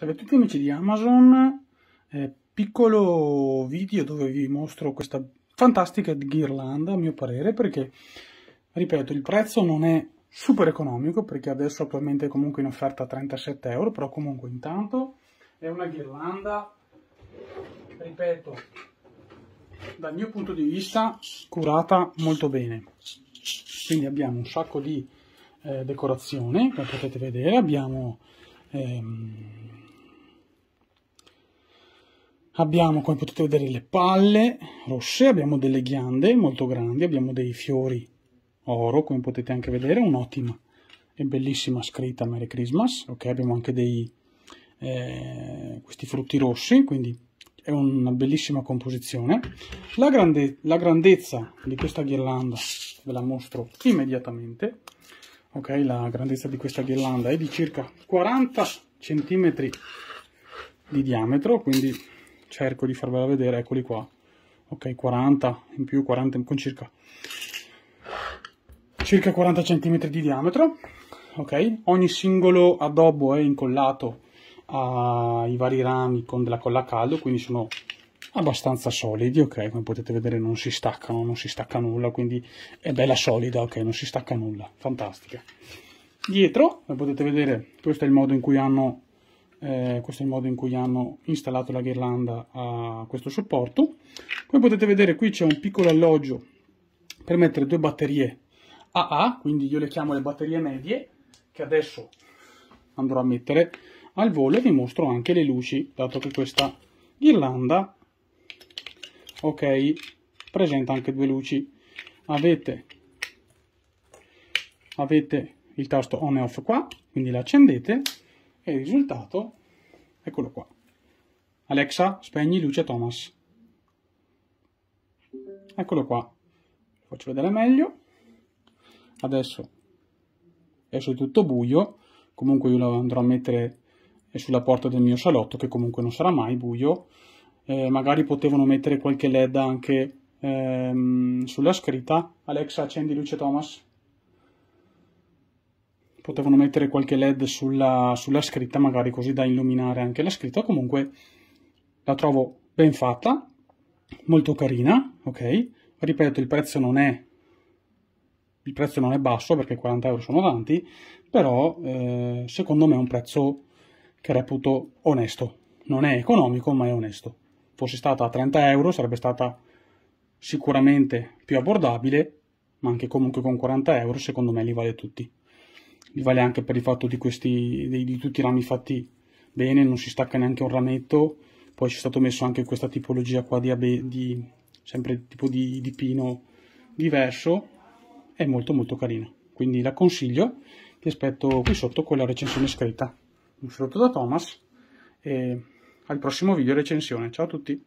Salve a tutti amici di Amazon, eh, piccolo video dove vi mostro questa fantastica ghirlanda a mio parere perché, ripeto, il prezzo non è super economico perché adesso attualmente è comunque in offerta a 37 euro, però comunque intanto è una ghirlanda, ripeto, dal mio punto di vista curata molto bene. Quindi abbiamo un sacco di eh, decorazione, come potete vedere, abbiamo... Ehm, Abbiamo, come potete vedere, le palle rosse, abbiamo delle ghiande molto grandi, abbiamo dei fiori oro, come potete anche vedere, un'ottima e bellissima scritta Merry Christmas, ok? Abbiamo anche dei, eh, questi frutti rossi, quindi è una bellissima composizione. La, grande, la grandezza di questa ghirlanda ve la mostro immediatamente, ok? La grandezza di questa ghirlanda è di circa 40 cm di diametro, quindi cerco di farvela vedere, eccoli qua, ok 40 in più, 40 in, con circa, circa 40 cm di diametro, ok? Ogni singolo adobo è incollato ai vari rami con della colla a caldo, quindi sono abbastanza solidi, ok? Come potete vedere non si staccano, non si stacca nulla, quindi è bella solida, ok? Non si stacca nulla, fantastica. Dietro, come potete vedere, questo è il modo in cui hanno eh, questo è il modo in cui hanno installato la ghirlanda a questo supporto come potete vedere qui c'è un piccolo alloggio per mettere due batterie AA quindi io le chiamo le batterie medie che adesso andrò a mettere al volo e vi mostro anche le luci dato che questa ghirlanda ok presenta anche due luci avete avete il tasto on e off qua quindi l'accendete e il risultato, eccolo qua. Alexa, spegni luce Thomas. Eccolo qua. Faccio vedere meglio. Adesso adesso è tutto buio, comunque io lo andrò a mettere eh, sulla porta del mio salotto, che comunque non sarà mai buio. Eh, magari potevano mettere qualche LED anche ehm, sulla scritta. Alexa, accendi luce Thomas potevano mettere qualche led sulla, sulla scritta magari così da illuminare anche la scritta comunque la trovo ben fatta molto carina ok ripeto il prezzo non è il prezzo non è basso perché 40 euro sono tanti però eh, secondo me è un prezzo che reputo onesto non è economico ma è onesto fosse stata a 30 euro sarebbe stata sicuramente più abbordabile ma anche comunque con 40 euro secondo me li vale tutti vale anche per il fatto di, questi, di, di tutti i rami fatti bene, non si stacca neanche un rametto, poi c'è stato messo anche questa tipologia qua di, di sempre tipo di, di pino diverso, è molto molto carina, quindi la consiglio, ti aspetto qui sotto con la recensione scritta. Un saluto da Thomas e al prossimo video recensione, ciao a tutti!